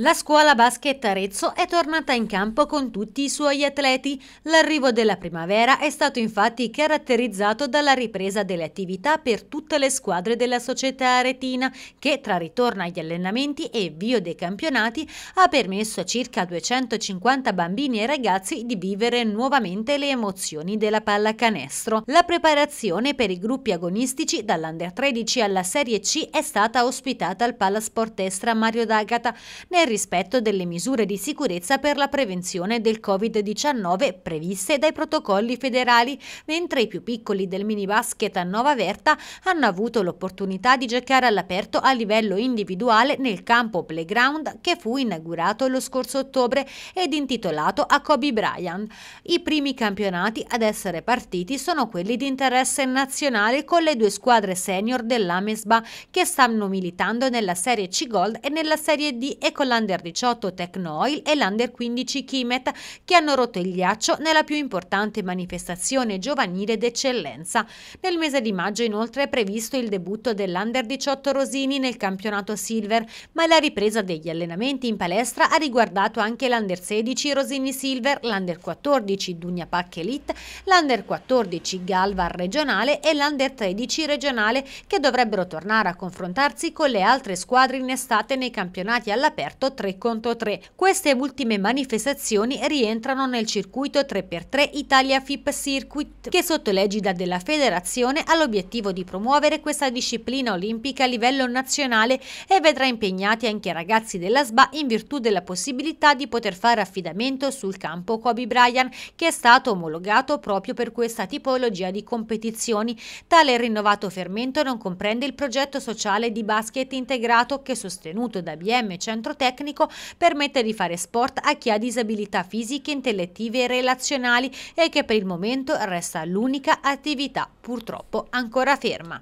La scuola basket Arezzo è tornata in campo con tutti i suoi atleti. L'arrivo della primavera è stato infatti caratterizzato dalla ripresa delle attività per tutte le squadre della società aretina che tra ritorno agli allenamenti e vio dei campionati ha permesso a circa 250 bambini e ragazzi di vivere nuovamente le emozioni della pallacanestro. La preparazione per i gruppi agonistici dall'Under 13 alla Serie C è stata ospitata al Palasportestra Mario D'Agata. Nel nel rispetto delle misure di sicurezza per la prevenzione del Covid-19 previste dai protocolli federali, mentre i più piccoli del minibasket a Nova Verta hanno avuto l'opportunità di giocare all'aperto a livello individuale nel campo playground che fu inaugurato lo scorso ottobre ed intitolato a Kobe Bryant. I primi campionati ad essere partiti sono quelli di interesse nazionale con le due squadre senior dell'Amesba che stanno militando nella Serie C Gold e nella Serie D e con la l'Under 18 Tecnoil e l'Under 15 Kimet che hanno rotto il ghiaccio nella più importante manifestazione giovanile d'eccellenza. Nel mese di maggio inoltre è previsto il debutto dell'Under 18 Rosini nel campionato Silver, ma la ripresa degli allenamenti in palestra ha riguardato anche l'Under 16 Rosini Silver, l'Under 14 Dugna Pack Elite, l'Under 14 Galvar regionale e l'Under 13 regionale che dovrebbero tornare a confrontarsi con le altre squadre in estate nei campionati all'aperto formato 3 contro 3. Queste ultime manifestazioni rientrano nel circuito 3x3 Italia FIP Circuit, che sotto l'egida della federazione ha l'obiettivo di promuovere questa disciplina olimpica a livello nazionale e vedrà impegnati anche ragazzi della SBA in virtù della possibilità di poter fare affidamento sul campo Kobe Bryant, che è stato omologato proprio per questa tipologia di competizioni. Tale rinnovato fermento non comprende il progetto sociale di basket integrato che, sostenuto da BM Centrotec, tecnico permette di fare sport a chi ha disabilità fisiche, intellettive e relazionali e che per il momento resta l'unica attività purtroppo ancora ferma.